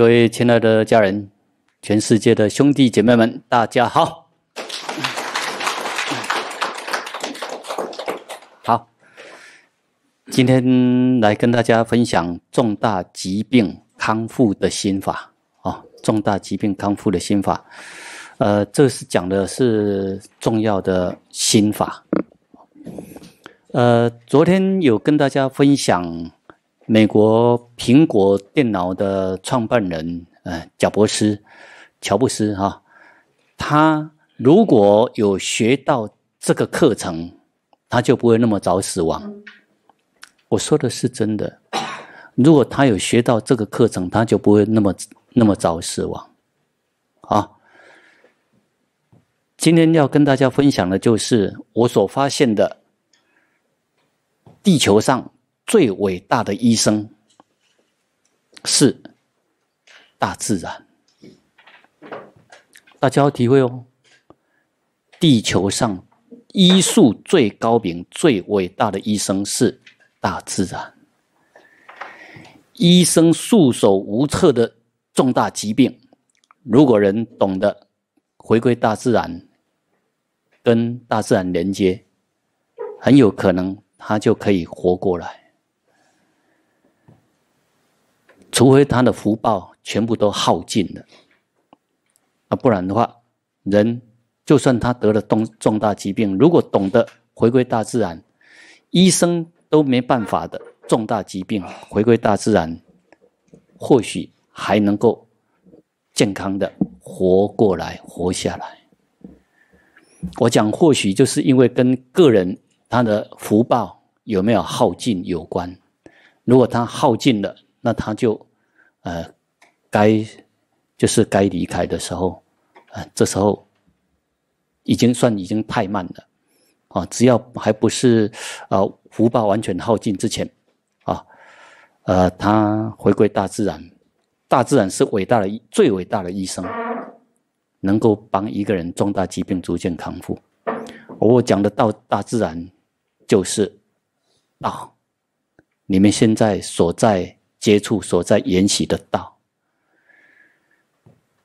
各位亲爱的家人，全世界的兄弟姐妹们，大家好！好，今天来跟大家分享重大疾病康复的心法哦。重大疾病康复的心法，呃，这是讲的是重要的心法。呃，昨天有跟大家分享。美国苹果电脑的创办人，呃，乔布斯，乔布斯哈，他如果有学到这个课程，他就不会那么早死亡。我说的是真的，如果他有学到这个课程，他就不会那么那么早死亡。啊，今天要跟大家分享的就是我所发现的地球上。最伟大的医生是大自然，大家要体会哦。地球上医术最高明、最伟大的医生是大自然。医生束手无策的重大疾病，如果人懂得回归大自然，跟大自然连接，很有可能他就可以活过来。除非他的福报全部都耗尽了，啊，不然的话，人就算他得了重重大疾病，如果懂得回归大自然，医生都没办法的重大疾病，回归大自然，或许还能够健康的活过来、活下来。我讲或许就是因为跟个人他的福报有没有耗尽有关，如果他耗尽了。那他就，呃，该就是该离开的时候，啊，这时候已经算已经太慢了，啊，只要还不是呃福报完全耗尽之前，啊，呃，他回归大自然，大自然是伟大的最伟大的医生，能够帮一个人重大疾病逐渐康复。我讲的到大自然，就是道，你们现在所在。接触所在研习的道，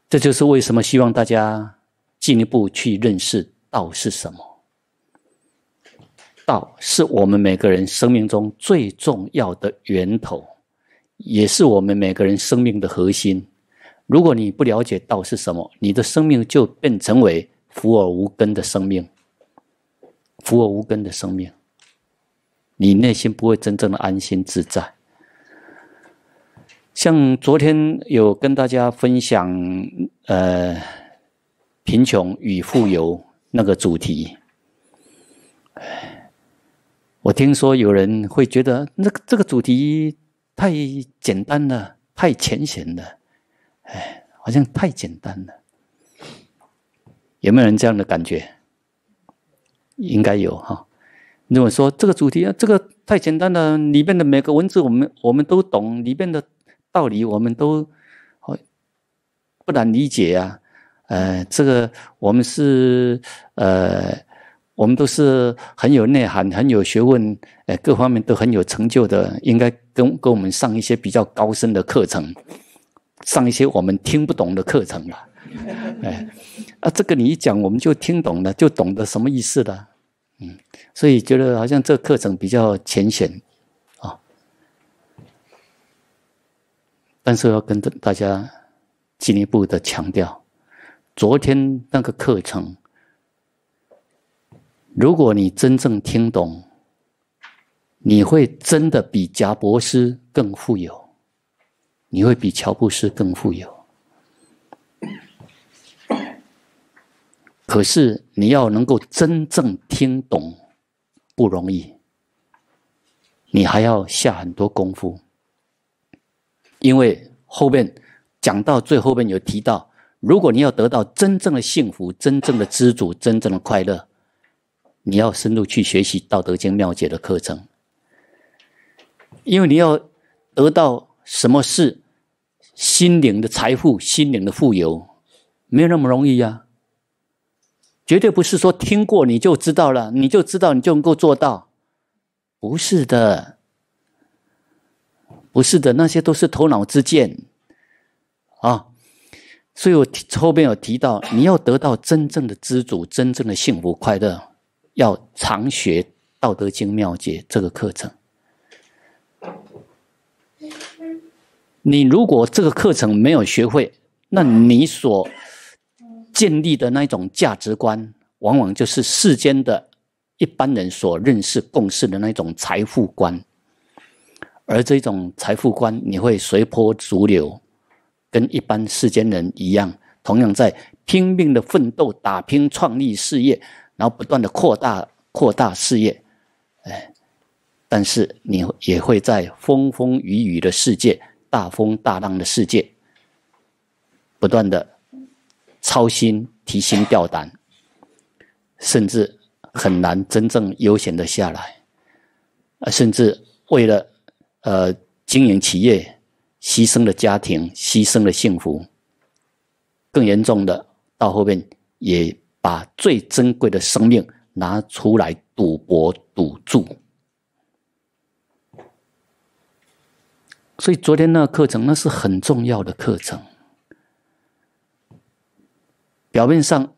这就是为什么希望大家进一步去认识道是什么。道是我们每个人生命中最重要的源头，也是我们每个人生命的核心。如果你不了解道是什么，你的生命就变成为浮而无根的生命，浮而无根的生命，你内心不会真正的安心自在。像昨天有跟大家分享呃贫穷与富有那个主题，我听说有人会觉得那个这个主题太简单了，太浅显了，哎，好像太简单了，有没有人这样的感觉？应该有哈，如果说这个主题啊，这个太简单了，里面的每个文字我们我们都懂，里面的。道理我们都不难理解呀，呃，这个我们是呃，我们都是很有内涵、很有学问，呃，各方面都很有成就的，应该跟跟我们上一些比较高深的课程，上一些我们听不懂的课程了。哎，啊，这个你一讲我们就听懂了，就懂得什么意思了。嗯，所以觉得好像这课程比较浅显。但是要跟大大家进一步的强调，昨天那个课程，如果你真正听懂，你会真的比贾伯斯更富有，你会比乔布斯更富有。可是你要能够真正听懂不容易，你还要下很多功夫。因为后面讲到最后边有提到，如果你要得到真正的幸福、真正的知足、真正的快乐，你要深入去学习《道德经》妙解的课程。因为你要得到什么是心灵的财富、心灵的富有，没有那么容易呀。绝对不是说听过你就知道了，你就知道你就能够做到，不是的。不是的，那些都是头脑之见，啊！所以我后边有提到，你要得到真正的知足、真正的幸福、快乐，要常学《道德经妙解》这个课程。你如果这个课程没有学会，那你所建立的那种价值观，往往就是世间的一般人所认识、共识的那种财富观。而这种财富观，你会随波逐流，跟一般世间人一样，同样在拼命的奋斗、打拼、创立事业，然后不断的扩大、扩大事业，哎，但是你也会在风风雨雨的世界、大风大浪的世界，不断的操心、提心吊胆，甚至很难真正悠闲的下来，啊，甚至为了。呃，经营企业，牺牲了家庭，牺牲了幸福。更严重的，到后面也把最珍贵的生命拿出来赌博赌注。所以昨天那课程，那是很重要的课程。表面上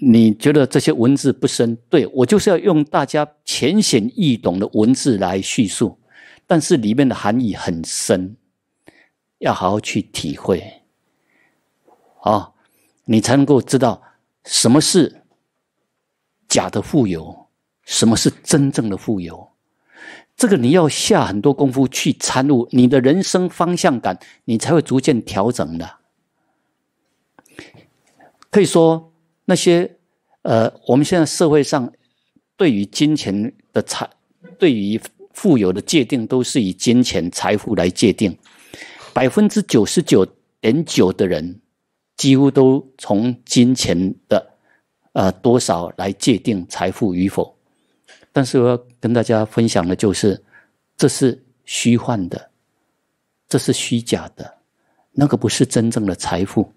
你觉得这些文字不深，对我就是要用大家浅显易懂的文字来叙述。但是里面的含义很深，要好好去体会，哦，你才能够知道什么是假的富有，什么是真正的富有。这个你要下很多功夫去参悟，你的人生方向感，你才会逐渐调整的。可以说，那些呃，我们现在社会上对于金钱的财，对于……富有的界定都是以金钱财富来界定，百分之九十九点九的人几乎都从金钱的呃多少来界定财富与否。但是我要跟大家分享的就是，这是虚幻的，这是虚假的，那个不是真正的财富。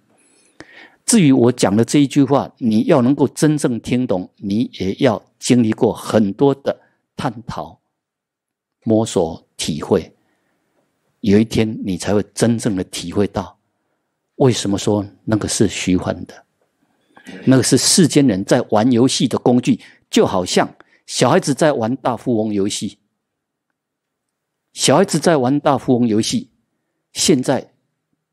至于我讲的这一句话，你要能够真正听懂，你也要经历过很多的探讨。摸索体会，有一天你才会真正的体会到，为什么说那个是虚幻的，那个是世间人在玩游戏的工具，就好像小孩子在玩大富翁游戏。小孩子在玩大富翁游戏，现在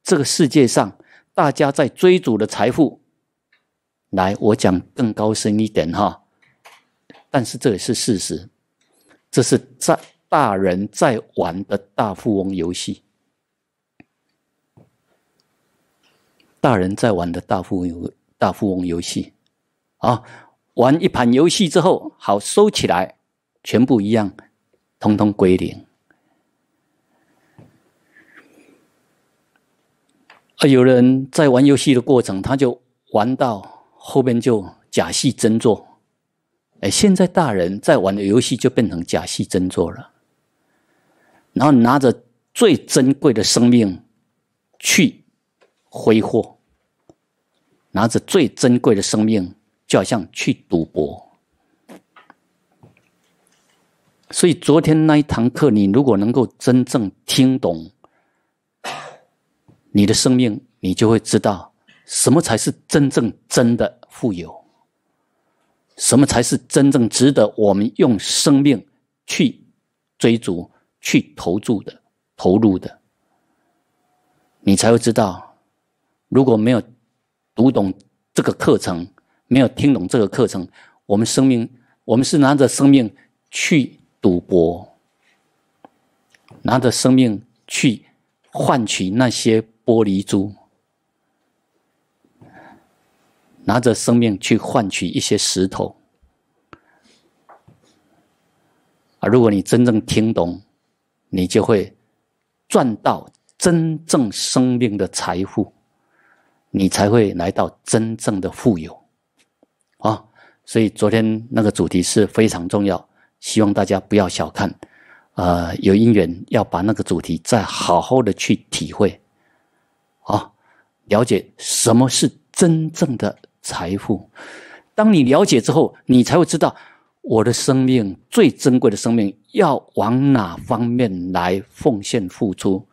这个世界上大家在追逐的财富，来，我讲更高深一点哈，但是这也是事实，这是在。大人在玩的大富翁游戏，大人在玩的大富翁游大富翁游戏，啊，玩一盘游戏之后，好收起来，全部一样，通通归零。啊，有人在玩游戏的过程，他就玩到后边就假戏真做。哎，现在大人在玩的游戏就变成假戏真做了。然后拿着最珍贵的生命去挥霍，拿着最珍贵的生命就好像去赌博。所以昨天那一堂课，你如果能够真正听懂，你的生命，你就会知道什么才是真正真的富有，什么才是真正值得我们用生命去追逐。去投注的投入的，你才会知道，如果没有读懂这个课程，没有听懂这个课程，我们生命，我们是拿着生命去赌博，拿着生命去换取那些玻璃珠，拿着生命去换取一些石头。啊，如果你真正听懂。你就会赚到真正生命的财富，你才会来到真正的富有啊！所以昨天那个主题是非常重要，希望大家不要小看，呃，有因缘要把那个主题再好好的去体会啊，了解什么是真正的财富。当你了解之后，你才会知道。我的生命最珍贵的生命，要往哪方面来奉献付出？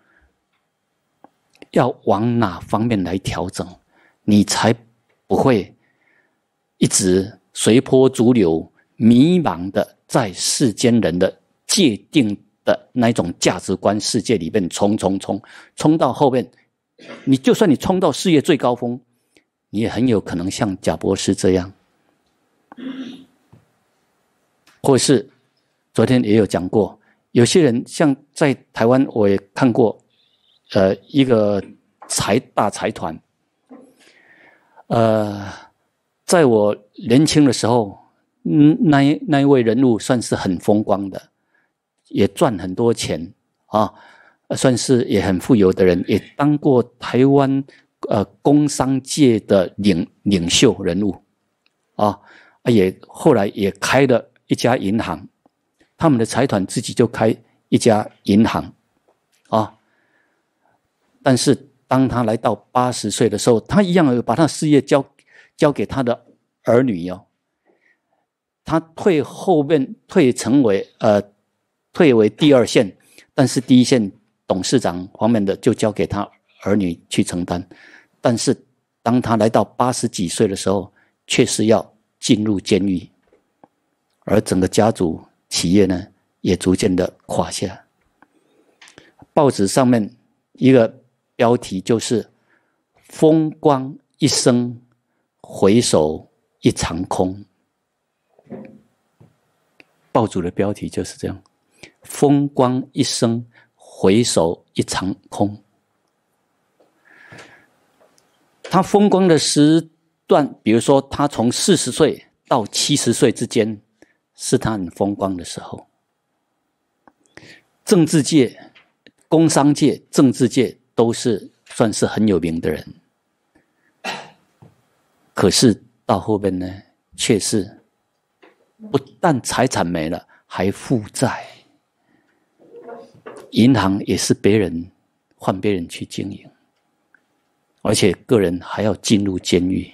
要往哪方面来调整？你才不会一直随波逐流、迷茫的在世间人的界定的那种价值观世界里面冲冲冲，冲到后面，你就算你冲到事业最高峰，你也很有可能像贾博士这样。或是昨天也有讲过，有些人像在台湾，我也看过，呃，一个财大财团，呃，在我年轻的时候，嗯，那那一位人物算是很风光的，也赚很多钱啊，算是也很富有的人，也当过台湾呃工商界的领领袖人物，啊，也后来也开了。一家银行，他们的财团自己就开一家银行，啊！但是当他来到八十岁的时候，他一样把他事业交交给他的儿女哟。他退后面退成为呃退为第二线，但是第一线董事长方面的就交给他儿女去承担。但是当他来到八十几岁的时候，却是要进入监狱。而整个家族企业呢，也逐渐的垮下。报纸上面一个标题就是“风光一生，回首一场空”。报主的标题就是这样，“风光一生，回首一场空”。他风光的时段，比如说他从四十岁到七十岁之间。是他很风光的时候，政治界、工商界、政治界都是算是很有名的人，可是到后边呢，却是不但财产没了，还负债，银行也是别人换别人去经营，而且个人还要进入监狱。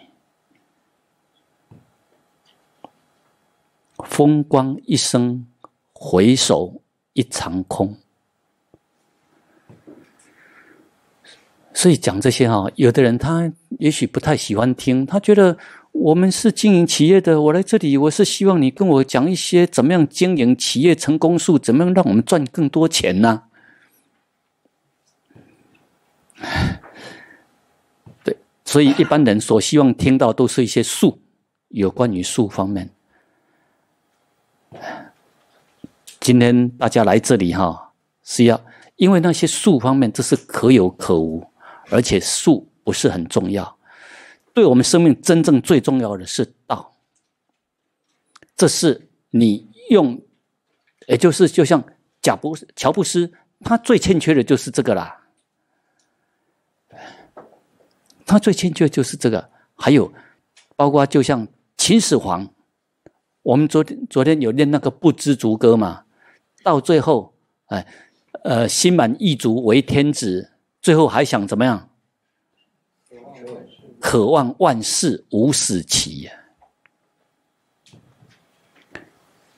风光一生，回首一场空。所以讲这些哈，有的人他也许不太喜欢听，他觉得我们是经营企业的，我来这里我是希望你跟我讲一些怎么样经营企业成功术，怎么样让我们赚更多钱呢？对，所以一般人所希望听到都是一些术，有关于术方面。今天大家来这里哈，是要因为那些术方面，这是可有可无，而且术不是很重要。对我们生命真正最重要的是道，这是你用，也就是就像贾布乔布斯，他最欠缺的就是这个啦。他最欠缺就是这个，还有包括就像秦始皇。我们昨天昨天有练那个不知足歌嘛？到最后，哎，呃，心满意足为天子，最后还想怎么样？渴望万事无死期呀！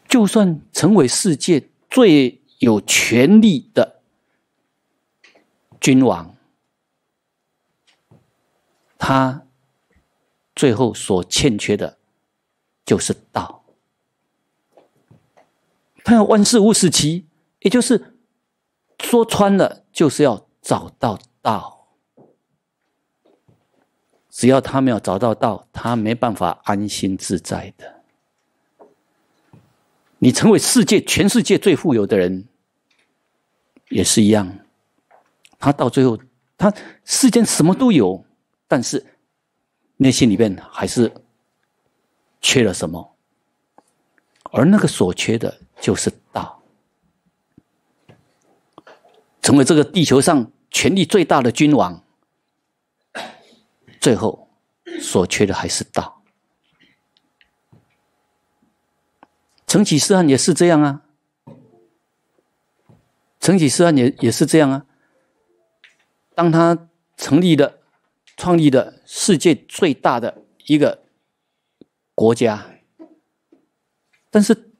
就算成为世界最有权力的君王，他最后所欠缺的，就是道。万事无始期，也就是说穿了就是要找到道。只要他没有找到道，他没办法安心自在的。你成为世界全世界最富有的人，也是一样。他到最后，他世间什么都有，但是内心里面还是缺了什么，而那个所缺的。就是道，成为这个地球上权力最大的君王，最后所缺的还是道。成吉思汗也是这样啊，成吉思汗也也是这样啊。当他成立的、创立的世界最大的一个国家，但是。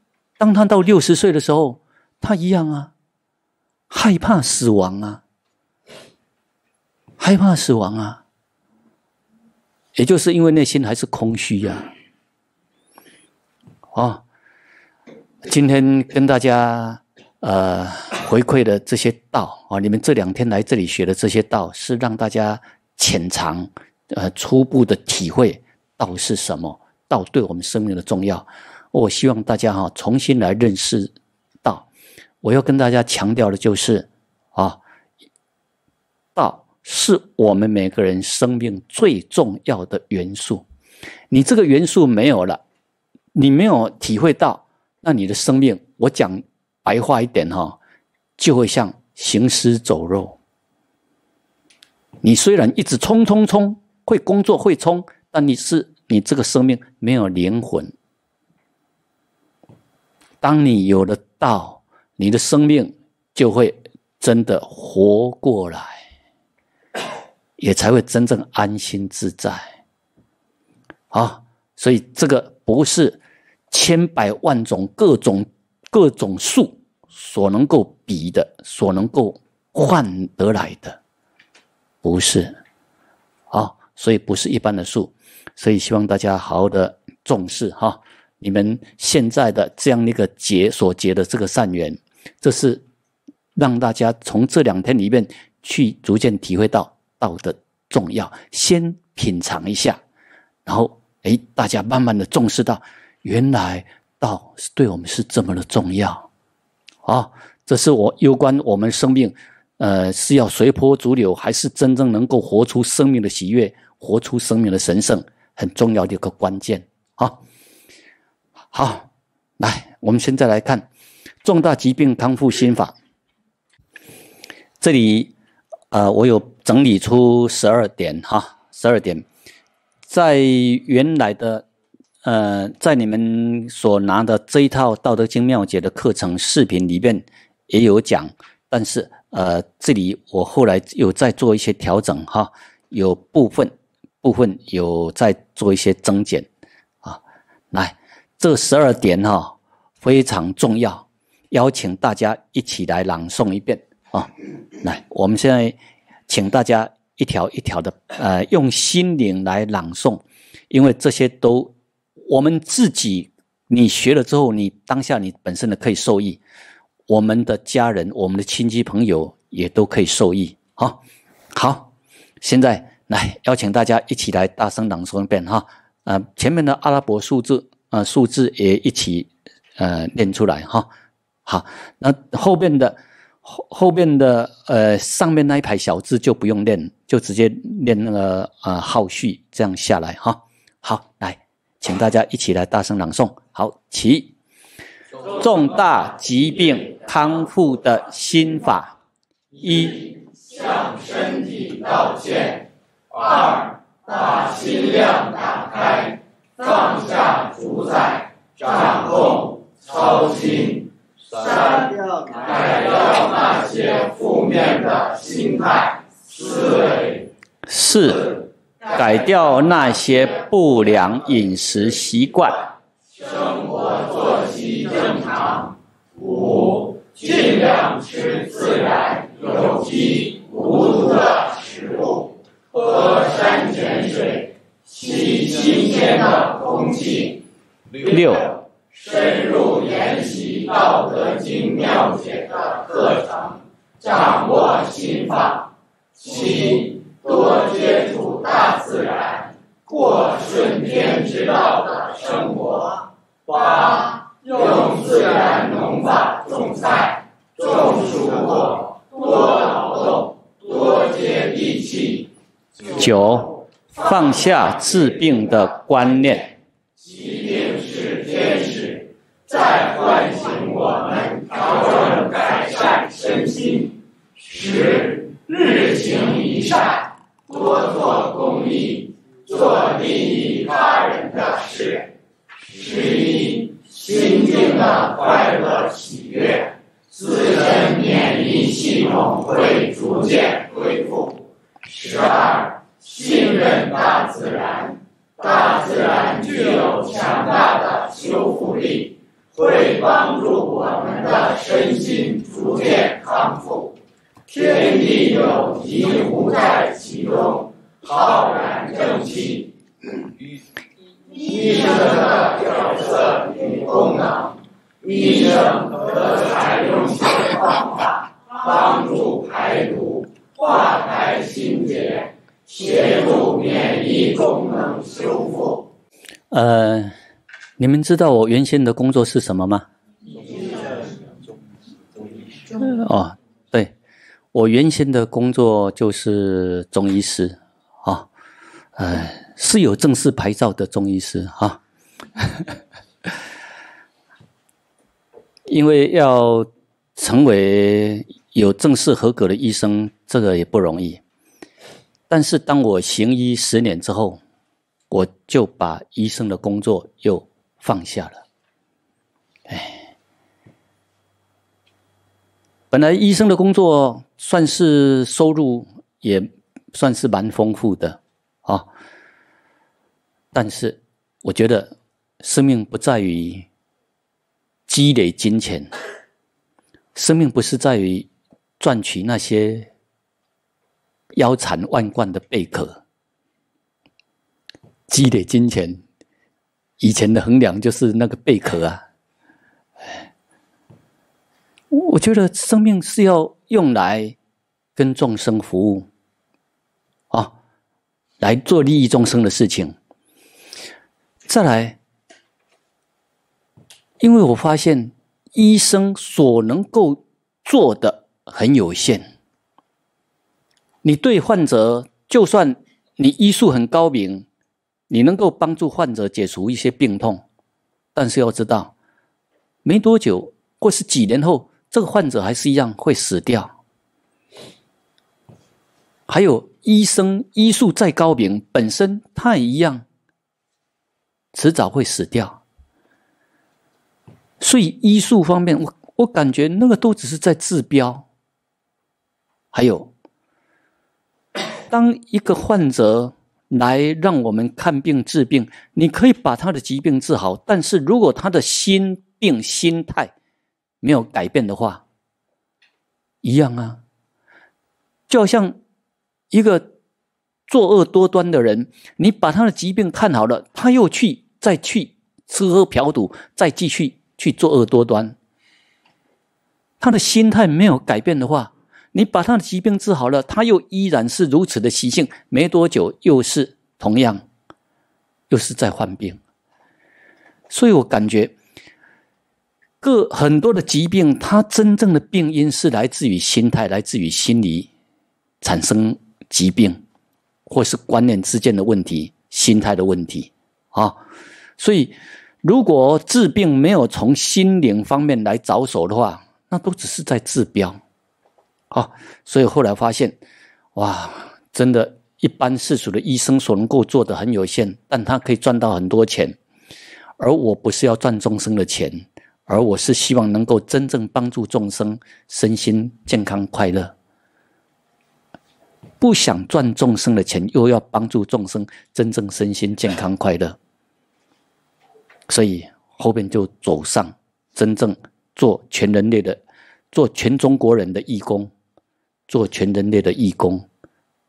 当他到六十岁的时候，他一样啊，害怕死亡啊，害怕死亡啊，也就是因为内心还是空虚呀，啊，今天跟大家呃回馈的这些道啊，你们这两天来这里学的这些道，是让大家浅尝呃初步的体会道是什么，道对我们生命的重要。我希望大家哈重新来认识道。我要跟大家强调的就是啊，道是我们每个人生命最重要的元素。你这个元素没有了，你没有体会到，那你的生命，我讲白话一点哈，就会像行尸走肉。你虽然一直冲冲冲，会工作会冲，但你是你这个生命没有灵魂。当你有了道，你的生命就会真的活过来，也才会真正安心自在。啊，所以这个不是千百万种各种各种树所能够比的，所能够换得来的，不是。啊，所以不是一般的树，所以希望大家好好的重视哈。你们现在的这样一个结所结的这个善缘，这是让大家从这两天里面去逐渐体会到道的重要。先品尝一下，然后哎，大家慢慢的重视到，原来道是对我们是这么的重要啊！这是我攸关我们生命，呃，是要随波逐流，还是真正能够活出生命的喜悦，活出生命的神圣，很重要的一个关键啊！好，来，我们现在来看重大疾病康复心法。这里，呃，我有整理出十二点哈，十二点，在原来的，呃，在你们所拿的这一套《道德经》妙解的课程视频里面也有讲，但是，呃，这里我后来有在做一些调整哈，有部分部分有在做一些增减啊，来。这十二点哈非常重要，邀请大家一起来朗诵一遍啊！来，我们现在请大家一条一条的，呃，用心灵来朗诵，因为这些都我们自己，你学了之后，你当下你本身的可以受益，我们的家人、我们的亲戚朋友也都可以受益啊！好，现在来邀请大家一起来大声朗诵一遍哈！啊，前面的阿拉伯数字。呃数字也一起，呃，念出来哈。好，那后边的后后边的呃，上面那一排小字就不用念，就直接念那个呃号序这样下来哈。好，来，请大家一起来大声朗诵。好，起。重大疾病康复的心法：一，向身体道歉；二，把心量打开。放下主宰，掌控操心。三，改掉那些负面的心态思维。四，改掉那些不良饮食习惯，生活作息正常。五，尽量。下治病的观念，疾病是天使，在唤醒我们调整改善身心。十日行一善，多做公益，做利益他人的事。十一，心境的快乐喜悦，自身免疫系统会逐渐恢复。十二。信任大自然，大自然具有强大的修复力，会帮助我们的身心逐渐康复。天地有疾无在其中，浩然正气。医生的角色与功能，医生可采用些方法帮助排毒，化开心结。协助免疫功能修复。呃，你们知道我原先的工作是什么吗？哦，对，我原先的工作就是中医师啊，呃，是有正式牌照的中医师哈。因为要成为有正式合格的医生，这个也不容易。但是，当我行医十年之后，我就把医生的工作又放下了。哎，本来医生的工作算是收入，也算是蛮丰富的啊。但是，我觉得生命不在于积累金钱，生命不是在于赚取那些。腰缠万贯的贝壳，积累金钱。以前的衡量就是那个贝壳啊。我觉得生命是要用来跟众生服务啊，来做利益众生的事情。再来，因为我发现医生所能够做的很有限。你对患者，就算你医术很高明，你能够帮助患者解除一些病痛，但是要知道，没多久或是几年后，这个患者还是一样会死掉。还有，医生医术再高明，本身他也一样，迟早会死掉。所以，医术方面，我我感觉那个都只是在治标。还有。当一个患者来让我们看病治病，你可以把他的疾病治好，但是如果他的心病、心态没有改变的话，一样啊，就像一个作恶多端的人，你把他的疾病看好了，他又去再去吃喝嫖赌，再继续去作恶多端，他的心态没有改变的话。你把他的疾病治好了，他又依然是如此的习性，没多久又是同样，又是在患病。所以我感觉，各很多的疾病，它真正的病因是来自于心态，来自于心理产生疾病，或是观念之间的问题、心态的问题啊。所以，如果治病没有从心灵方面来着手的话，那都只是在治标。哦，所以后来发现，哇，真的，一般世俗的医生所能够做的很有限，但他可以赚到很多钱。而我不是要赚众生的钱，而我是希望能够真正帮助众生身心健康快乐。不想赚众生的钱，又要帮助众生真正身心健康快乐，所以后边就走上真正做全人类的，做全中国人的义工。做全人类的义工，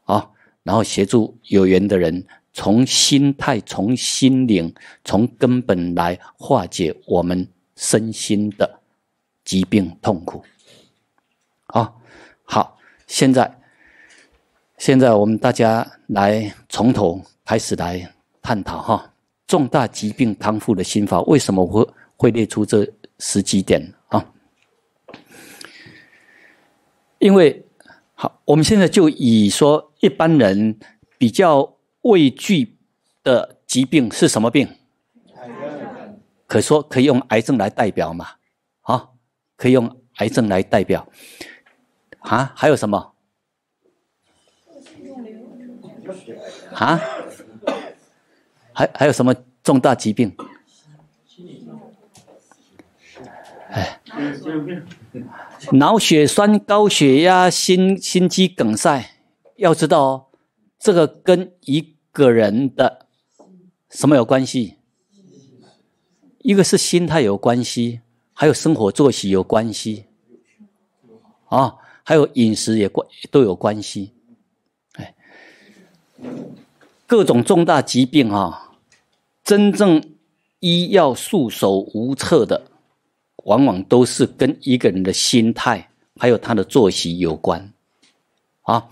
啊，然后协助有缘的人，从心态、从心灵、从根本来化解我们身心的疾病痛苦，啊，好，现在，现在我们大家来从头开始来探讨哈，重大疾病康复的心法，为什么会会列出这十几点啊？因为。好，我们现在就以说一般人比较畏惧的疾病是什么病？可说可以用癌症来代表嘛？好，可以用癌症来代表。啊，还有什么？啊，还还有什么重大疾病？哎，脑血栓、高血压、心心肌梗塞，要知道，这个跟一个人的什么有关系？一个是心态有关系，还有生活作息有关系，啊，还有饮食也关都有关系。哎，各种重大疾病啊，真正医药束手无策的。往往都是跟一个人的心态，还有他的作息有关啊。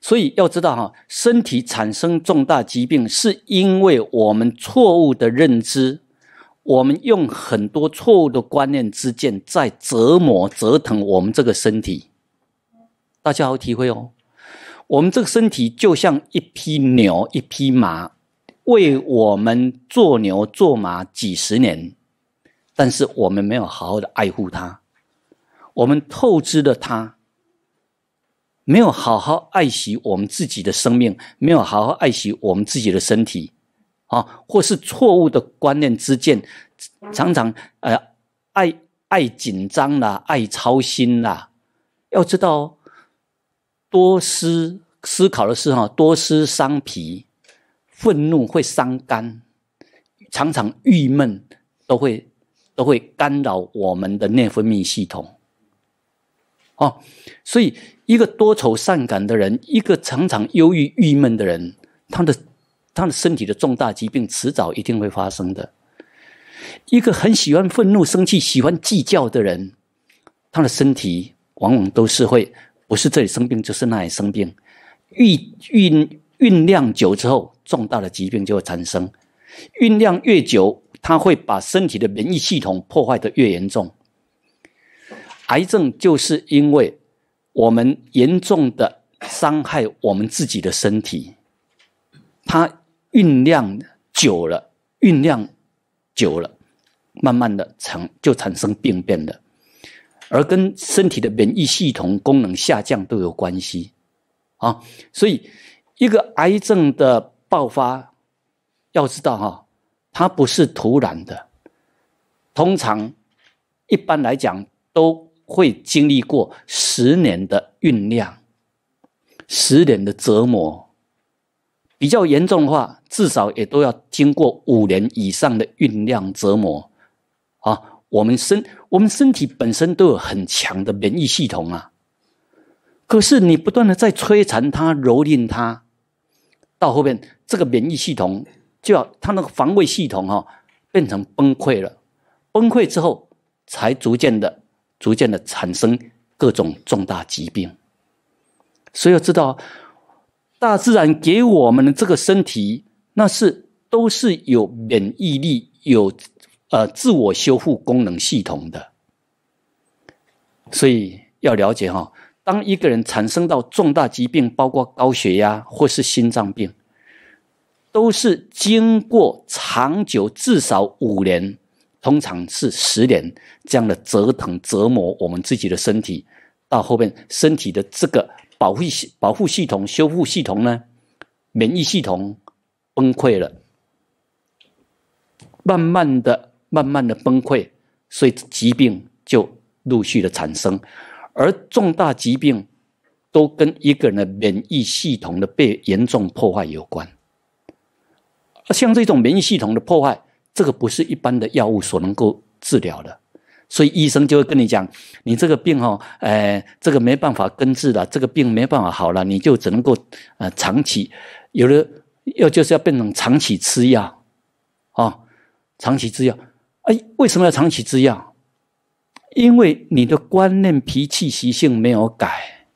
所以要知道哈，身体产生重大疾病，是因为我们错误的认知，我们用很多错误的观念之见，在折磨、折腾我们这个身体。大家好体会哦。我们这个身体就像一匹牛、一匹马，为我们做牛做马几十年。但是我们没有好好的爱护他，我们透支了他，没有好好爱惜我们自己的生命，没有好好爱惜我们自己的身体，啊，或是错误的观念之间，常常呃爱爱紧张啦，爱操心啦，要知道多思思考的时哈，多思伤脾，愤怒会伤肝，常常郁闷都会。都会干扰我们的内分泌系统，哦，所以一个多愁善感的人，一个常常忧郁郁闷的人，他的他的身体的重大疾病迟早一定会发生的。一个很喜欢愤怒、生气、喜欢计较的人，他的身体往往都是会不是这里生病就是那里生病，酝酝酝酿久之后，重大的疾病就会产生，酝酿越久。它会把身体的免疫系统破坏的越严重，癌症就是因为我们严重的伤害我们自己的身体，它酝酿久了，酝酿久了，慢慢的产就产生病变了，而跟身体的免疫系统功能下降都有关系啊，所以一个癌症的爆发，要知道哈。它不是突然的，通常一般来讲都会经历过十年的酝酿，十年的折磨，比较严重的话，至少也都要经过五年以上的酝酿折磨。啊，我们身我们身体本身都有很强的免疫系统啊，可是你不断的在摧残它、蹂躏它，到后面这个免疫系统。就要他那个防卫系统哈变成崩溃了，崩溃之后才逐渐的、逐渐的产生各种重大疾病。所以要知道，大自然给我们的这个身体，那是都是有免疫力、有呃自我修复功能系统的。所以要了解哈，当一个人产生到重大疾病，包括高血压或是心脏病。都是经过长久，至少五年，通常是十年这样的折腾折磨我们自己的身体，到后面身体的这个保护、保护系统、修复系统呢，免疫系统崩溃了，慢慢的、慢慢的崩溃，所以疾病就陆续的产生，而重大疾病都跟一个人的免疫系统的被严重破坏有关。像这种免疫系统的破坏，这个不是一般的药物所能够治疗的，所以医生就会跟你讲，你这个病哦，哎，这个没办法根治了，这个病没办法好了，你就只能够呃长期，有的要就是要变成长期吃药，啊，长期吃药，哎，为什么要长期吃药？因为你的观念、脾气、习性没有改，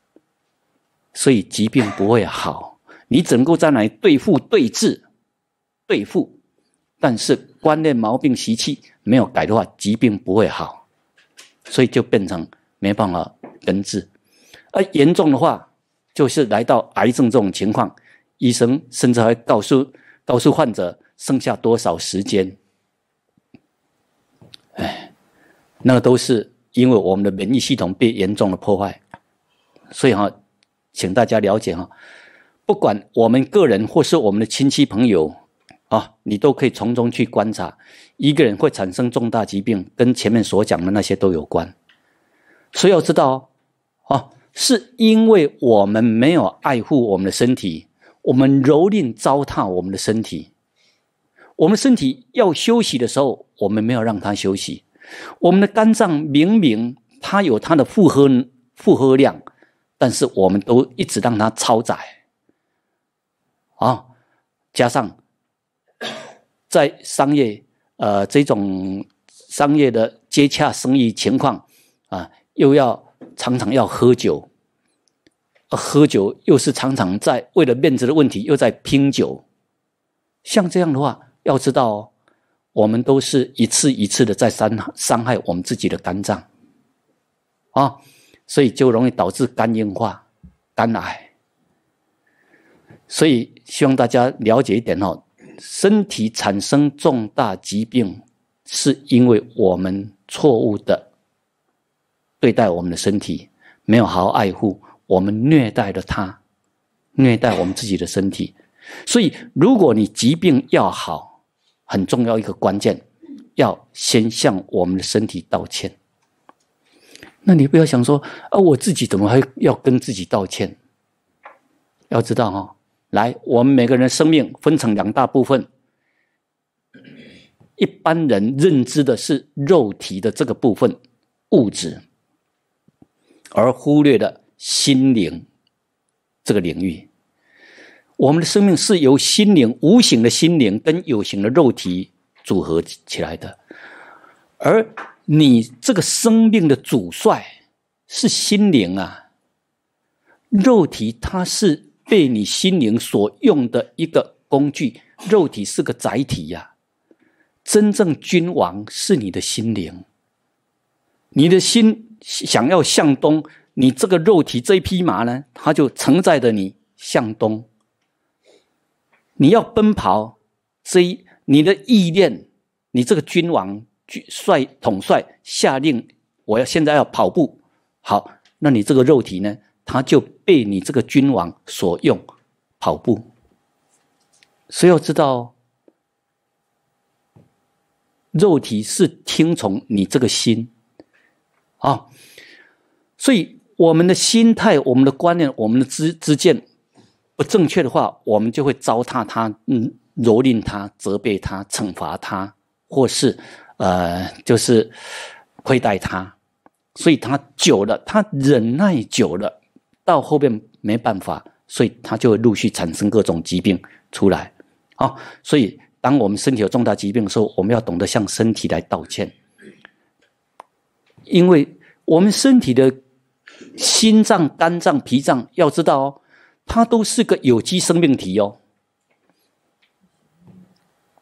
所以疾病不会好，你只能够再来对付对治。对付，但是观念毛病习气没有改的话，疾病不会好，所以就变成没办法根治。而严重的话，就是来到癌症这种情况，医生甚至还告诉告诉患者剩下多少时间。哎，那都是因为我们的免疫系统被严重的破坏，所以哈，请大家了解哈，不管我们个人或是我们的亲戚朋友。啊，你都可以从中去观察，一个人会产生重大疾病，跟前面所讲的那些都有关。所以要知道，哦，是因为我们没有爱护我们的身体，我们蹂躏糟蹋我们的身体，我们身体要休息的时候，我们没有让它休息。我们的肝脏明明它有它的负荷负荷量，但是我们都一直让它超载，啊，加上。在商业，呃，这种商业的接洽、生意情况，啊，又要常常要喝酒，喝酒又是常常在为了面子的问题又在拼酒，像这样的话，要知道，我们都是一次一次的在伤伤害我们自己的肝脏，啊，所以就容易导致肝硬化、肝癌，所以希望大家了解一点哦。身体产生重大疾病，是因为我们错误的对待我们的身体，没有好好爱护，我们虐待了他，虐待我们自己的身体。所以，如果你疾病要好，很重要一个关键，要先向我们的身体道歉。那你不要想说，啊，我自己怎么会要跟自己道歉？要知道，哈。来，我们每个人生命分成两大部分，一般人认知的是肉体的这个部分，物质，而忽略了心灵这个领域。我们的生命是由心灵无形的心灵跟有形的肉体组合起来的，而你这个生命的主帅是心灵啊，肉体它是。被你心灵所用的一个工具，肉体是个载体呀。真正君王是你的心灵，你的心想要向东，你这个肉体这一匹马呢，它就承载着你向东。你要奔跑，这一你的意念，你这个君王率统帅下令，我要现在要跑步，好，那你这个肉体呢？他就被你这个君王所用，跑步。所以要知道，肉体是听从你这个心啊。所以我们的心态、我们的观念、我们的知知见不正确的话，我们就会糟蹋他、嗯，蹂躏他、责备他、惩罚他，或是呃，就是亏待他。所以，他久了，他忍耐久了。到后面没办法，所以它就会陆续产生各种疾病出来，啊，所以当我们身体有重大疾病的时候，我们要懂得向身体来道歉，因为我们身体的心脏、肝脏、脾脏，要知道哦，它都是个有机生命体哦。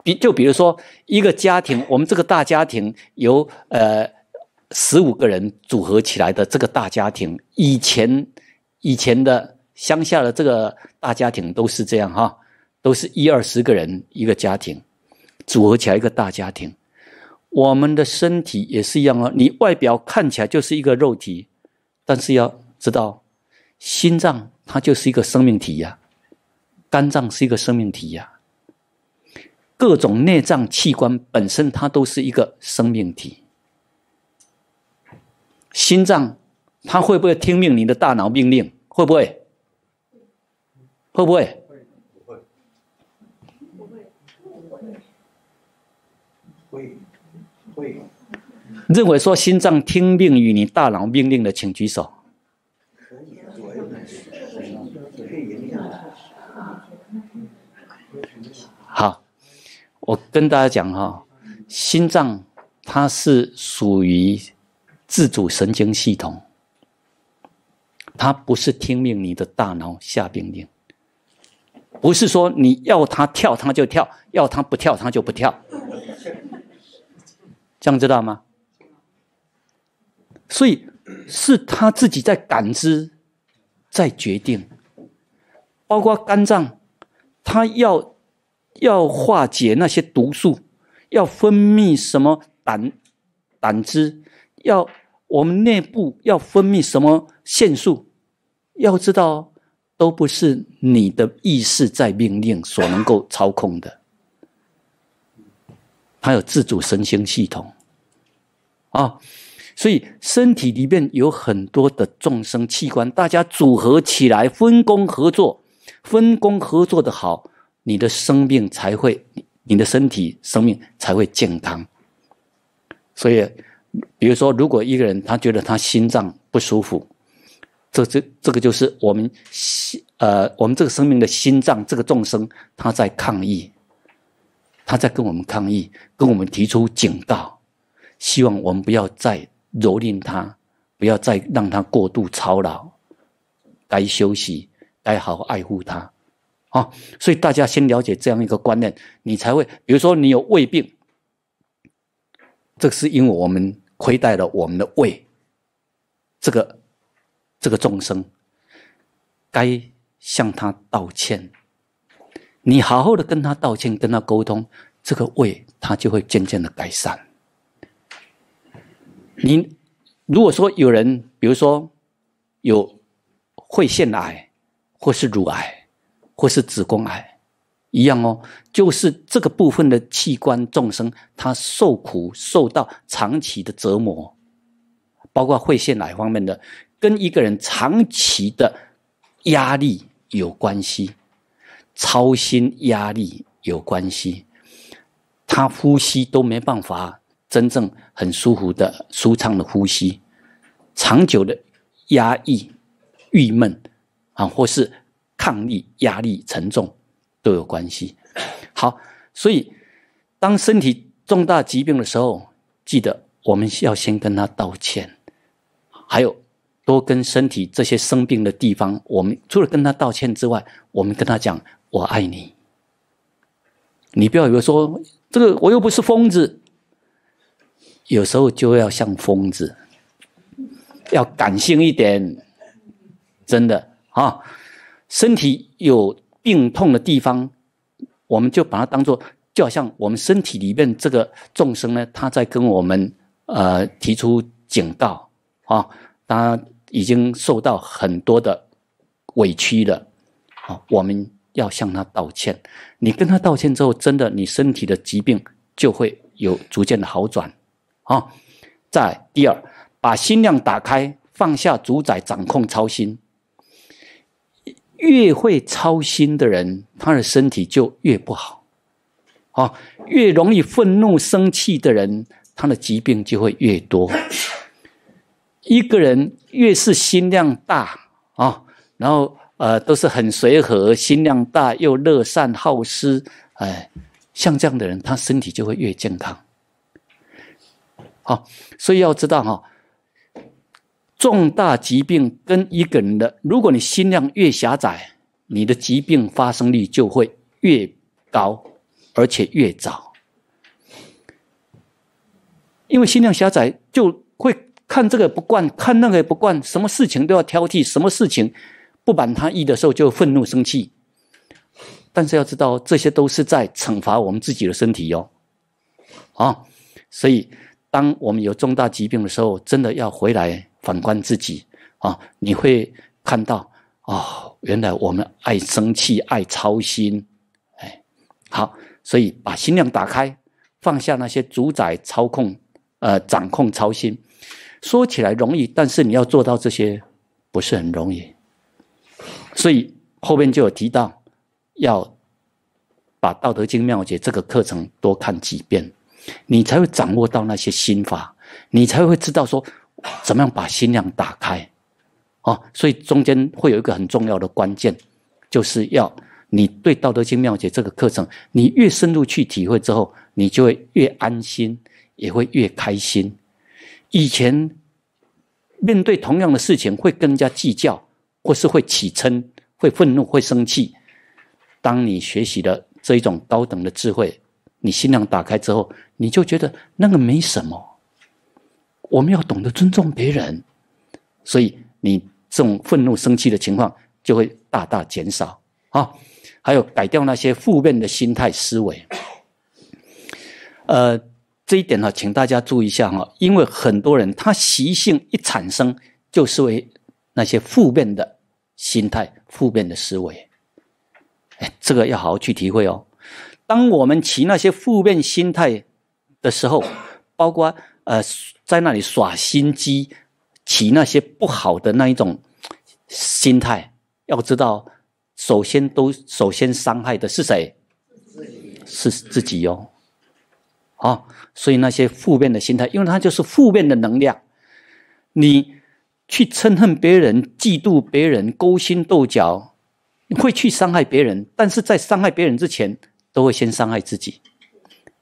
比就比如说一个家庭，我们这个大家庭由呃十五个人组合起来的这个大家庭，以前。以前的乡下的这个大家庭都是这样哈，都是一二十个人一个家庭，组合起来一个大家庭。我们的身体也是一样哦，你外表看起来就是一个肉体，但是要知道，心脏它就是一个生命体呀，肝脏是一个生命体呀，各种内脏器官本身它都是一个生命体，心脏。他会不会听命你的大脑命令？会不会？会不会？会，会，认为说心脏听命于你大脑命令的，请举手。好，我跟大家讲哈，心脏它是属于自主神经系统。他不是听命你的大脑下命令，不是说你要他跳他就跳，要他不跳他就不跳，这样知道吗？所以是他自己在感知，在决定，包括肝脏，他要要化解那些毒素，要分泌什么胆胆汁，要我们内部要分泌什么腺素。要知道，都不是你的意识在命令所能够操控的，它有自主神经系统，啊，所以身体里面有很多的众生器官，大家组合起来，分工合作，分工合作的好，你的生命才会，你的身体生命才会健康。所以，比如说，如果一个人他觉得他心脏不舒服。这这这个就是我们心呃，我们这个生命的心脏，这个众生他在抗议，他在跟我们抗议，跟我们提出警告，希望我们不要再蹂躏他，不要再让他过度操劳，该休息该好好爱护他，啊！所以大家先了解这样一个观念，你才会，比如说你有胃病，这是因为我们亏待了我们的胃，这个。这个众生该向他道歉，你好好的跟他道歉，跟他沟通，这个胃他就会渐渐的改善。你如果说有人，比如说有会腺癌，或是乳癌，或是子宫癌，一样哦，就是这个部分的器官众生，他受苦受到长期的折磨，包括会腺癌方面的。跟一个人长期的压力有关系，操心压力有关系，他呼吸都没办法真正很舒服的、舒畅的呼吸。长久的压抑、郁闷啊，或是抗力、压力、沉重都有关系。好，所以当身体重大疾病的时候，记得我们要先跟他道歉，还有。多跟身体这些生病的地方，我们除了跟他道歉之外，我们跟他讲“我爱你”。你不要以为说这个我又不是疯子，有时候就要像疯子，要感性一点，真的啊！身体有病痛的地方，我们就把它当做，就好像我们身体里面这个众生呢，他在跟我们呃提出警告啊。他已经受到很多的委屈了，啊，我们要向他道歉。你跟他道歉之后，真的，你身体的疾病就会有逐渐的好转啊。再第二，把心量打开，放下主宰、掌控、操心。越会操心的人，他的身体就越不好。啊，越容易愤怒、生气的人，他的疾病就会越多。一个人越是心量大啊，然后呃都是很随和，心量大又乐善好施，哎，像这样的人，他身体就会越健康。好，所以要知道哈，重大疾病跟一个人的，如果你心量越狭窄，你的疾病发生率就会越高，而且越早，因为心量狭窄就。看这个不惯，看那个不惯，什么事情都要挑剔，什么事情不满他意的时候就愤怒生气。但是要知道，这些都是在惩罚我们自己的身体哟，啊！所以，当我们有重大疾病的时候，真的要回来反观自己啊，你会看到哦，原来我们爱生气、爱操心，哎，好，所以把心量打开，放下那些主宰、操控、呃，掌控、操心。说起来容易，但是你要做到这些，不是很容易。所以后面就有提到，要把《道德经》妙解这个课程多看几遍，你才会掌握到那些心法，你才会知道说怎么样把心量打开。哦，所以中间会有一个很重要的关键，就是要你对《道德经》妙解这个课程，你越深入去体会之后，你就会越安心，也会越开心。以前面对同样的事情，会更加计较，或是会起嗔、会愤怒、会生气。当你学习了这一种高等的智慧，你心量打开之后，你就觉得那个没什么。我们要懂得尊重别人，所以你这种愤怒、生气的情况就会大大减少啊。还有改掉那些负面的心态、思维，呃。这一点哈，请大家注意一下哈，因为很多人他习性一产生，就是为那些负面的心态、负面的思维，哎，这个要好好去体会哦。当我们起那些负面心态的时候，包括呃在那里耍心机，起那些不好的那一种心态，要知道，首先都首先伤害的是谁？是自己，是自己哟。啊，所以那些负面的心态，因为它就是负面的能量。你去憎恨别人、嫉妒别人、勾心斗角，会去伤害别人。但是在伤害别人之前，都会先伤害自己。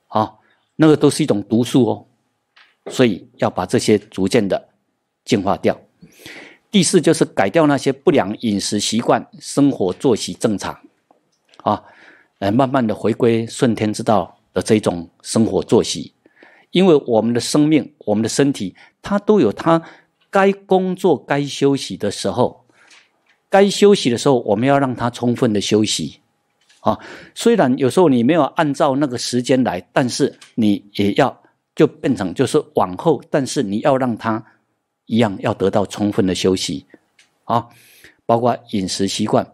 啊，那个都是一种毒素哦。所以要把这些逐渐的净化掉。第四就是改掉那些不良饮食习惯，生活作息正常。啊，来慢慢的回归顺天之道。的这种生活作息，因为我们的生命、我们的身体，它都有它该工作、该休息的时候。该休息的时候，我们要让它充分的休息啊。虽然有时候你没有按照那个时间来，但是你也要就变成就是往后，但是你要让它一样要得到充分的休息啊，包括饮食习惯。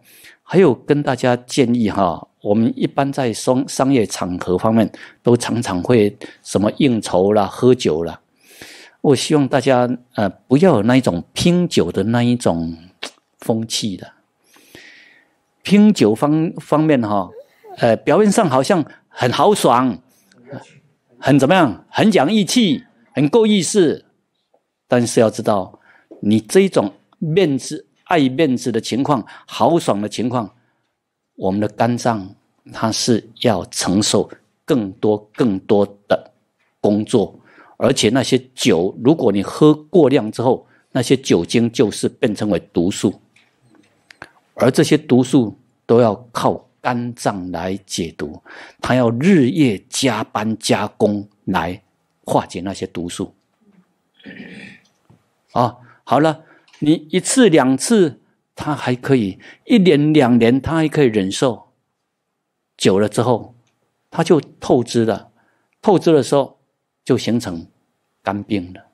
还有跟大家建议哈，我们一般在商商业场合方面，都常常会什么应酬啦、喝酒啦，我希望大家呃不要有那一种拼酒的那一种风气的。拼酒方方面哈，呃表面上好像很豪爽，很怎么样，很讲义气，很够意思，但是要知道，你这种面子。爱面子的情况，豪爽的情况，我们的肝脏它是要承受更多更多的工作，而且那些酒，如果你喝过量之后，那些酒精就是变成为毒素，而这些毒素都要靠肝脏来解毒，它要日夜加班加工来化解那些毒素。啊，好了。你一次两次，他还可以；一年两年，他还可以忍受。久了之后，他就透支了。透支的时候，就形成肝病了，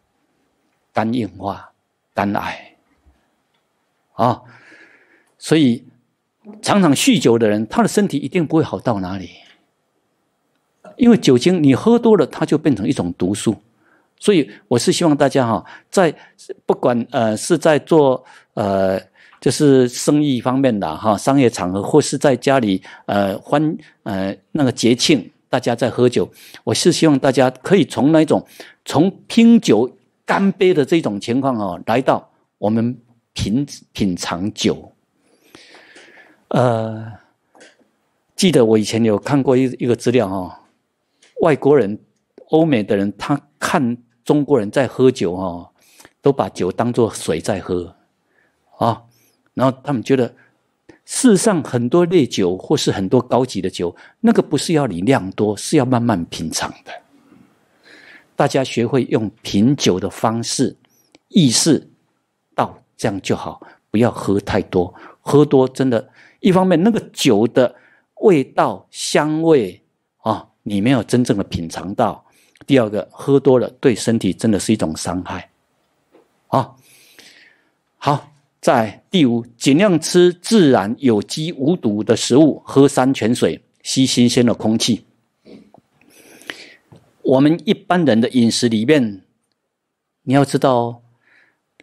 肝硬化、肝癌。啊，所以常常酗酒的人，他的身体一定不会好到哪里。因为酒精，你喝多了，它就变成一种毒素。所以我是希望大家哈，在不管呃是在做呃就是生意方面的哈商业场合，或是在家里呃欢呃那个节庆，大家在喝酒，我是希望大家可以从那种从拼酒干杯的这种情况哦，来到我们品品尝酒。呃，记得我以前有看过一一个资料哦，外国人欧美的人他看。中国人在喝酒哦，都把酒当做水在喝啊。然后他们觉得，世上很多烈酒或是很多高级的酒，那个不是要你量多，是要慢慢品尝的。大家学会用品酒的方式、意识、到这样就好。不要喝太多，喝多真的，一方面那个酒的味道、香味啊，你没有真正的品尝到。第二个，喝多了对身体真的是一种伤害。啊，好在第五，尽量吃自然、有机、无毒的食物，喝山泉水，吸新鲜的空气。我们一般人的饮食里面，你要知道哦，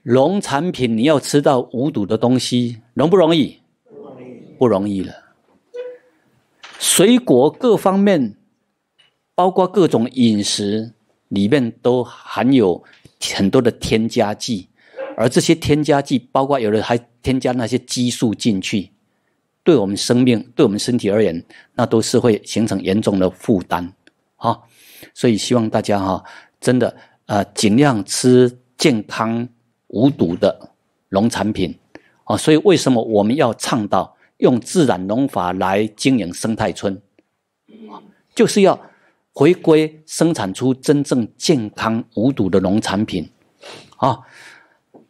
农产品你要吃到无毒的东西，容不容易，不容易了。水果各方面。包括各种饮食里面都含有很多的添加剂，而这些添加剂，包括有的还添加那些激素进去，对我们生命、对我们身体而言，那都是会形成严重的负担啊！所以希望大家哈，真的呃，尽量吃健康无毒的农产品啊！所以为什么我们要倡导用自然农法来经营生态村啊？就是要回归生产出真正健康无毒的农产品，啊，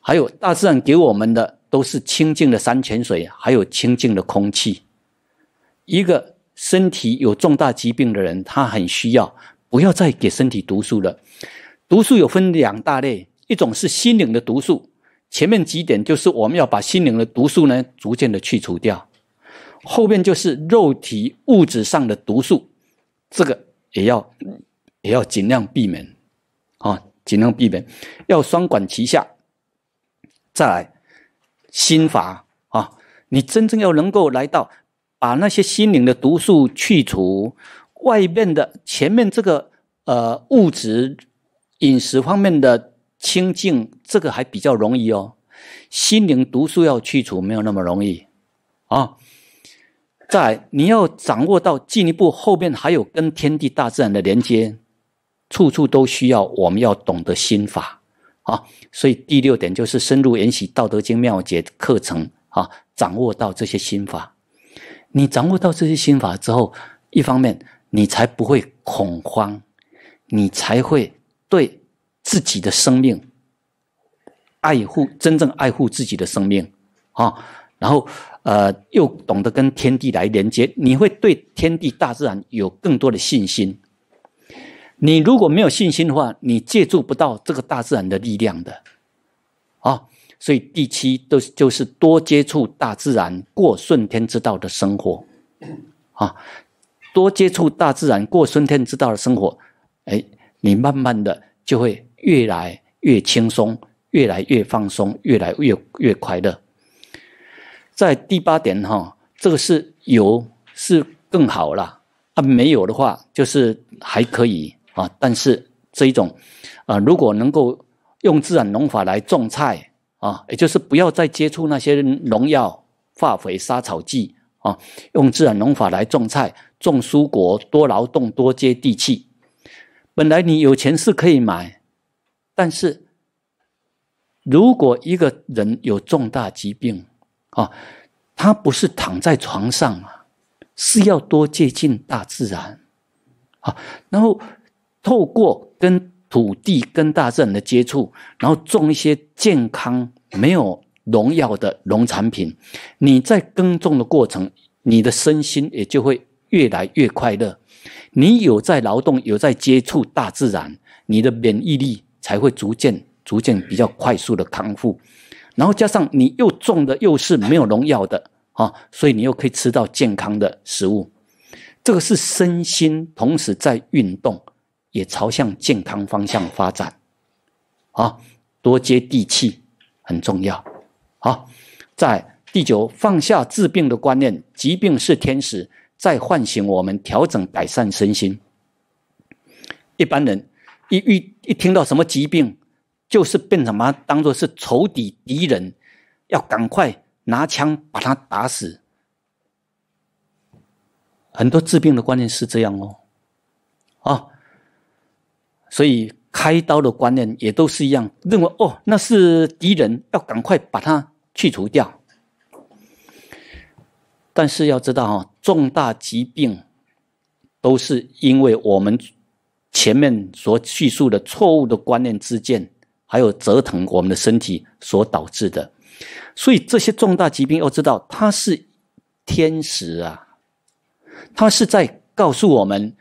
还有大自然给我们的都是清净的山泉水，还有清净的空气。一个身体有重大疾病的人，他很需要不要再给身体毒素了。毒素有分两大类，一种是心灵的毒素，前面几点就是我们要把心灵的毒素呢逐渐的去除掉，后面就是肉体物质上的毒素，这个。也要也要尽量避免啊，尽量避免，要双管齐下。再来心法啊，你真正要能够来到，把那些心灵的毒素去除，外面的前面这个呃物质饮食方面的清净，这个还比较容易哦。心灵毒素要去除，没有那么容易啊。在你要掌握到进一步后面还有跟天地大自然的连接，处处都需要我们要懂得心法啊。所以第六点就是深入研习《道德经》妙解课程啊，掌握到这些心法。你掌握到这些心法之后，一方面你才不会恐慌，你才会对自己的生命爱护，真正爱护自己的生命啊。然后，呃，又懂得跟天地来连接，你会对天地大自然有更多的信心。你如果没有信心的话，你借助不到这个大自然的力量的，啊，所以第七都就是多接触大自然，过顺天之道的生活，啊，多接触大自然，过顺天之道的生活，哎，你慢慢的就会越来越轻松，越来越放松，越来越越快乐。在第八点哈，这个是有是更好啦，啊没有的话就是还可以啊，但是这一种啊，如果能够用自然农法来种菜啊，也就是不要再接触那些农药、化肥、杀草剂啊，用自然农法来种菜，种蔬果，多劳动，多接地气。本来你有钱是可以买，但是如果一个人有重大疾病，啊，他不是躺在床上啊，是要多接近大自然。啊，然后透过跟土地、跟大自然的接触，然后种一些健康、没有农药的农产品。你在耕种的过程，你的身心也就会越来越快乐。你有在劳动，有在接触大自然，你的免疫力才会逐渐、逐渐比较快速的康复。然后加上你又种的又是没有农药的啊，所以你又可以吃到健康的食物，这个是身心同时在运动，也朝向健康方向发展啊，多接地气很重要啊。在第九，放下治病的观念，疾病是天使在唤醒我们，调整改善身心。一般人一遇一听到什么疾病。就是变成把它当做是仇敌敌人，要赶快拿枪把他打死。很多治病的观念是这样哦，啊，所以开刀的观念也都是一样，认为哦那是敌人，要赶快把它去除掉。但是要知道哈，重大疾病都是因为我们前面所叙述的错误的观念之见。还有折腾我们的身体所导致的，所以这些重大疾病要知道，它是天使啊，它是在告诉我们：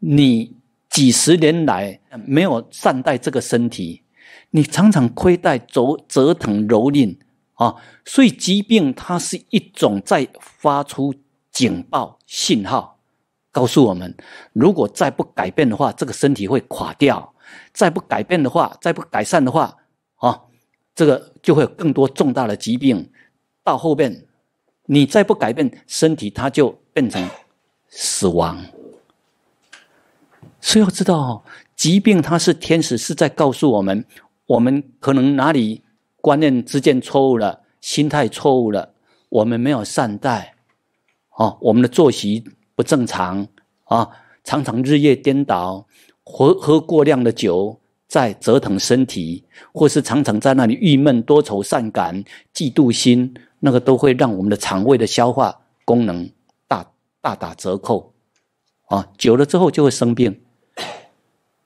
你几十年来没有善待这个身体，你常常亏待、折折腾、蹂躏啊，所以疾病它是一种在发出警报信号，告诉我们：如果再不改变的话，这个身体会垮掉。再不改变的话，再不改善的话，啊，这个就会有更多重大的疾病。到后面，你再不改变身体，它就变成死亡。所以要知道，疾病它是天使，是在告诉我们，我们可能哪里观念之间错误了，心态错误了，我们没有善待，啊，我们的作息不正常啊，常常日夜颠倒。或喝过量的酒，在折腾身体，或是常常在那里郁闷、多愁善感、嫉妒心，那个都会让我们的肠胃的消化功能大大打折扣，啊，久了之后就会生病。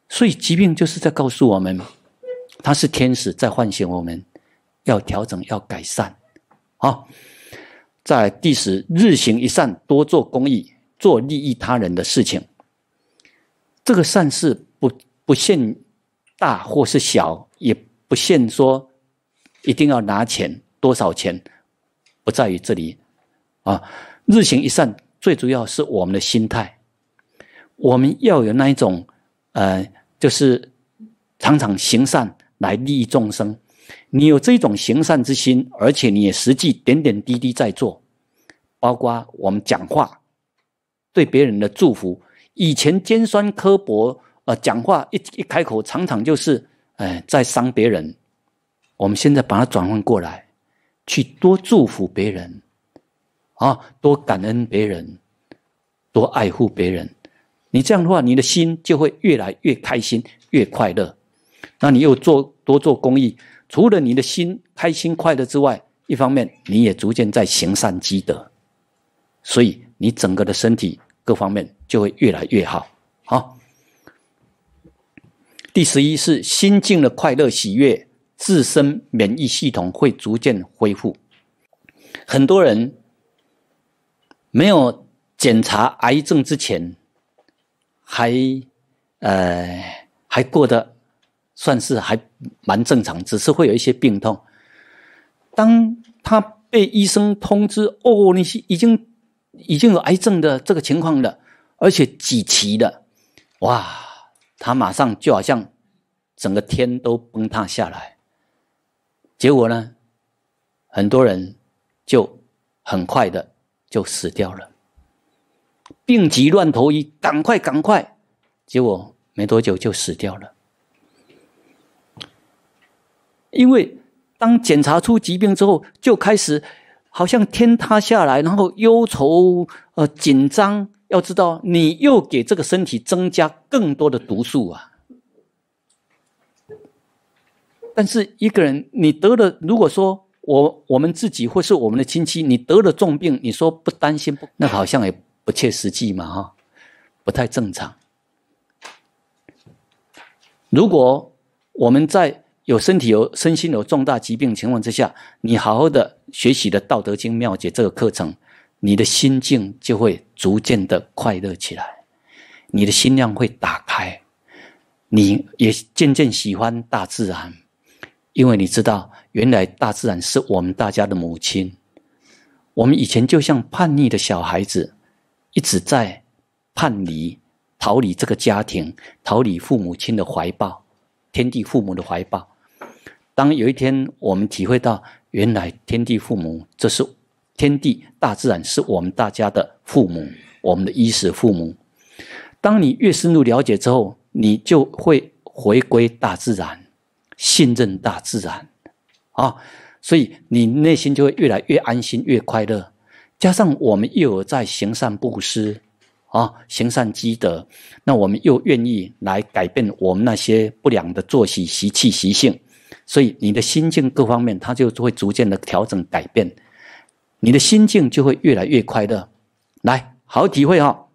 所以疾病就是在告诉我们，它是天使在唤醒我们，要调整，要改善，啊，在第十日行一善，多做公益，做利益他人的事情。这个善事不不限大或是小，也不限说一定要拿钱多少钱，不在于这里啊。日行一善，最主要是我们的心态。我们要有那一种呃，就是常常行善来利益众生。你有这种行善之心，而且你也实际点点滴滴在做，包括我们讲话对别人的祝福。以前尖酸刻薄，呃，讲话一一开口，常常就是，哎，在伤别人。我们现在把它转换过来，去多祝福别人，啊，多感恩别人，多爱护别人。你这样的话，你的心就会越来越开心、越快乐。那你又做多做公益，除了你的心开心快乐之外，一方面你也逐渐在行善积德，所以你整个的身体。各方面就会越来越好。好，第十一是心境的快乐喜悦，自身免疫系统会逐渐恢复。很多人没有检查癌症之前，还呃还过得算是还蛮正常，只是会有一些病痛。当他被医生通知哦，你是已经。已经有癌症的这个情况了，而且挤期了，哇！他马上就好像整个天都崩塌下来，结果呢，很多人就很快的就死掉了。病急乱投医，赶快赶快！结果没多久就死掉了，因为当检查出疾病之后，就开始。好像天塌下来，然后忧愁、呃紧张。要知道，你又给这个身体增加更多的毒素啊。但是一个人，你得了，如果说我我们自己或是我们的亲戚，你得了重病，你说不担心不，那好像也不切实际嘛，哈，不太正常。如果我们在有身体有身心有重大疾病情况之下，你好好的。学习的《道德经》妙解这个课程，你的心境就会逐渐的快乐起来，你的心量会打开，你也渐渐喜欢大自然，因为你知道，原来大自然是我们大家的母亲。我们以前就像叛逆的小孩子，一直在叛离、逃离这个家庭，逃离父母亲的怀抱，天地父母的怀抱。当有一天我们体会到，原来天地父母，这是天地大自然，是我们大家的父母，我们的衣食父母。当你越深入了解之后，你就会回归大自然，信任大自然啊，所以你内心就会越来越安心，越快乐。加上我们又有在行善布施啊，行善积德，那我们又愿意来改变我们那些不良的作息习气习性。所以你的心境各方面，它就会逐渐的调整改变，你的心境就会越来越快乐。来，好好体会哦，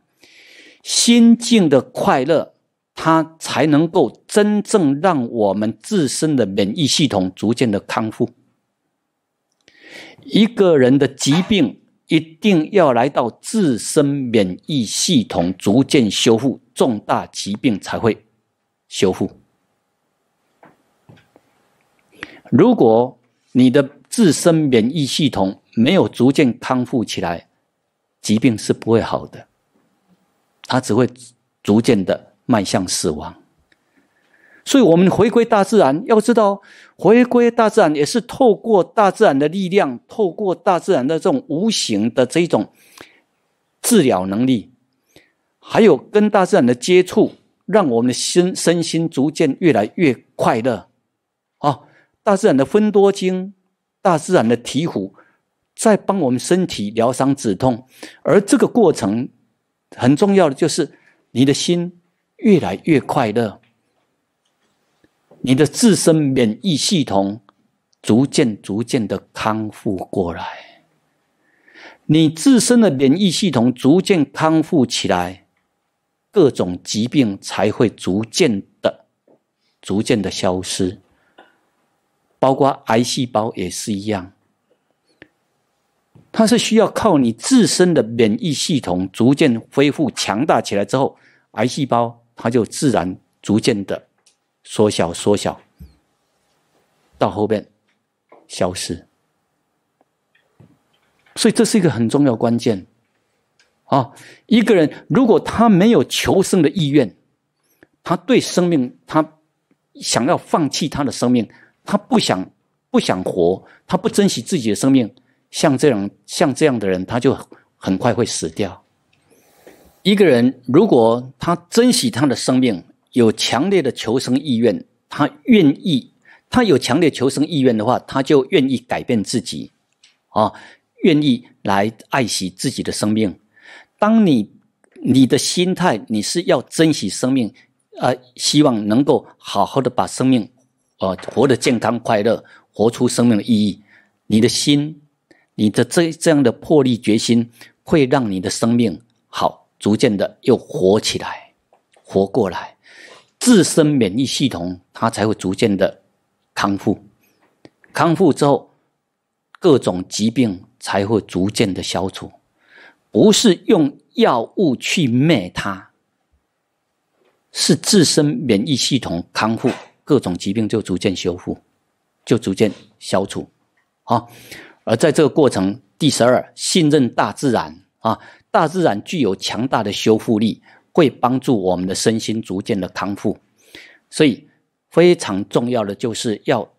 心境的快乐，它才能够真正让我们自身的免疫系统逐渐的康复。一个人的疾病，一定要来到自身免疫系统逐渐修复，重大疾病才会修复。如果你的自身免疫系统没有逐渐康复起来，疾病是不会好的，它只会逐渐的迈向死亡。所以，我们回归大自然，要知道回归大自然也是透过大自然的力量，透过大自然的这种无形的这种治疗能力，还有跟大自然的接触，让我们的心身心逐渐越来越快乐。大自然的分多精，大自然的提壶，在帮我们身体疗伤止痛，而这个过程很重要的就是，你的心越来越快乐，你的自身免疫系统逐渐逐渐的康复过来，你自身的免疫系统逐渐康复起来，各种疾病才会逐渐的逐渐的消失。包括癌细胞也是一样，它是需要靠你自身的免疫系统逐渐恢复强大起来之后，癌细胞它就自然逐渐的缩小，缩小，到后边消失。所以这是一个很重要关键啊！一个人如果他没有求生的意愿，他对生命他想要放弃他的生命。他不想不想活，他不珍惜自己的生命。像这样像这样的人，他就很快会死掉。一个人如果他珍惜他的生命，有强烈的求生意愿，他愿意，他有强烈求生意愿的话，他就愿意改变自己，啊，愿意来爱惜自己的生命。当你你的心态你是要珍惜生命，啊，希望能够好好的把生命。哦，活得健康快乐，活出生命的意义。你的心，你的这这样的魄力决心，会让你的生命好逐渐的又活起来，活过来。自身免疫系统它才会逐渐的康复，康复之后，各种疾病才会逐渐的消除。不是用药物去灭它，是自身免疫系统康复。各种疾病就逐渐修复，就逐渐消除，啊，而在这个过程，第十二，信任大自然啊，大自然具有强大的修复力，会帮助我们的身心逐渐的康复，所以非常重要的就是要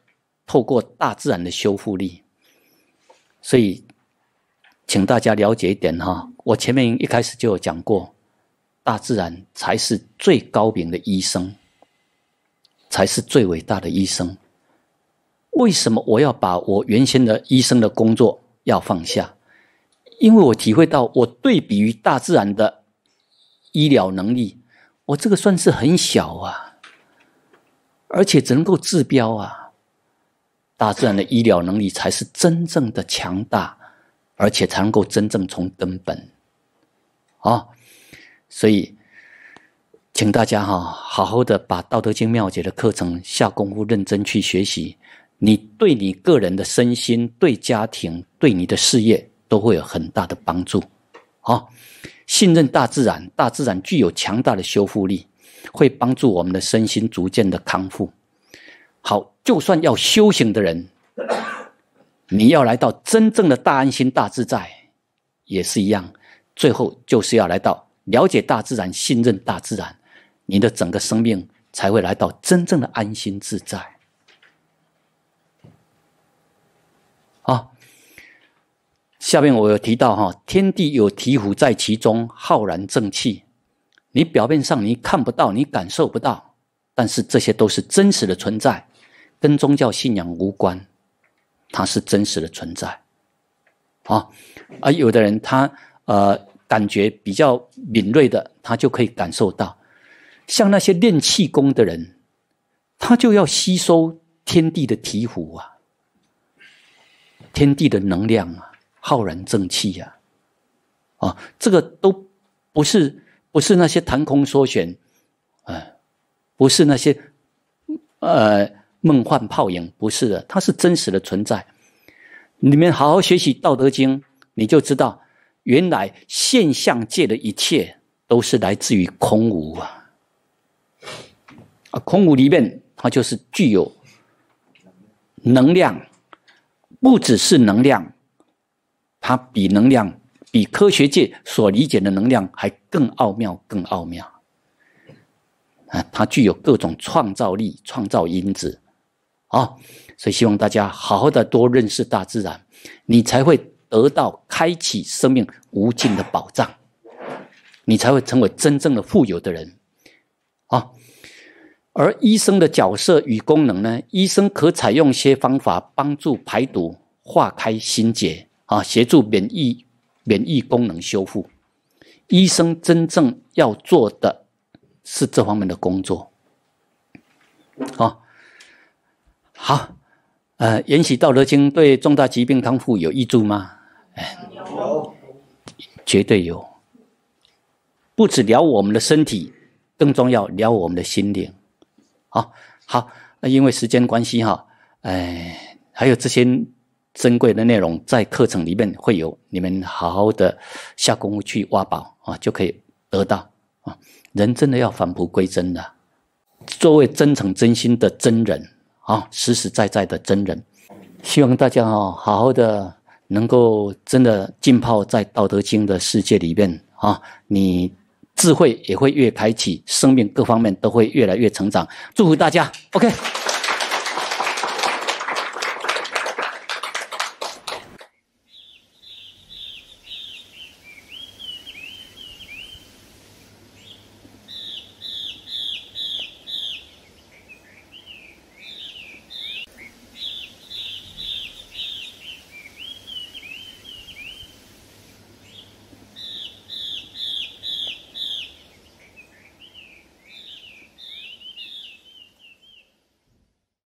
透过大自然的修复力，所以请大家了解一点哈，我前面一开始就有讲过，大自然才是最高明的医生。才是最伟大的医生。为什么我要把我原先的医生的工作要放下？因为我体会到，我对比于大自然的医疗能力，我这个算是很小啊，而且只能够治标啊。大自然的医疗能力才是真正的强大，而且才能够真正从根本啊，所以。请大家哈，好好的把《道德经》妙解的课程下功夫，认真去学习。你对你个人的身心、对家庭、对你的事业，都会有很大的帮助。好，信任大自然，大自然具有强大的修复力，会帮助我们的身心逐渐的康复。好，就算要修行的人，你要来到真正的大安心、大自在，也是一样。最后就是要来到了解大自然，信任大自然。你的整个生命才会来到真正的安心自在啊！下面我有提到哈，天地有奇虎在其中，浩然正气。你表面上你看不到，你感受不到，但是这些都是真实的存在，跟宗教信仰无关，它是真实的存在啊。而有的人他呃，感觉比较敏锐的，他就可以感受到。像那些练气功的人，他就要吸收天地的醍醐啊，天地的能量啊，浩然正气呀，啊，这个都不是不是那些谈空说玄，啊，不是那些呃梦幻泡影，不是的，它是真实的存在。你们好好学习《道德经》，你就知道，原来现象界的一切都是来自于空无啊。啊，空谷里面，它就是具有能量，不只是能量，它比能量，比科学界所理解的能量还更奥妙，更奥妙。啊，它具有各种创造力、创造因子。啊，所以希望大家好好的多认识大自然，你才会得到开启生命无尽的宝藏，你才会成为真正的富有的人。啊。而医生的角色与功能呢？医生可采用些方法帮助排毒、化开心结啊，协助免疫免疫功能修复。医生真正要做的是这方面的工作。好，好，呃，延禧道德经》对重大疾病康复有益助吗？哎，有，绝对有。不止疗我们的身体，更重要疗我们的心灵。好，好，那因为时间关系哈，哎，还有这些珍贵的内容在课程里面会有，你们好好的下功夫去挖宝啊，就可以得到啊。人真的要返璞归真的，作为真诚真心的真人啊，实实在在的真人，希望大家啊好好的能够真的浸泡在《道德经》的世界里面啊，你。智慧也会越开启，生命各方面都会越来越成长。祝福大家，OK。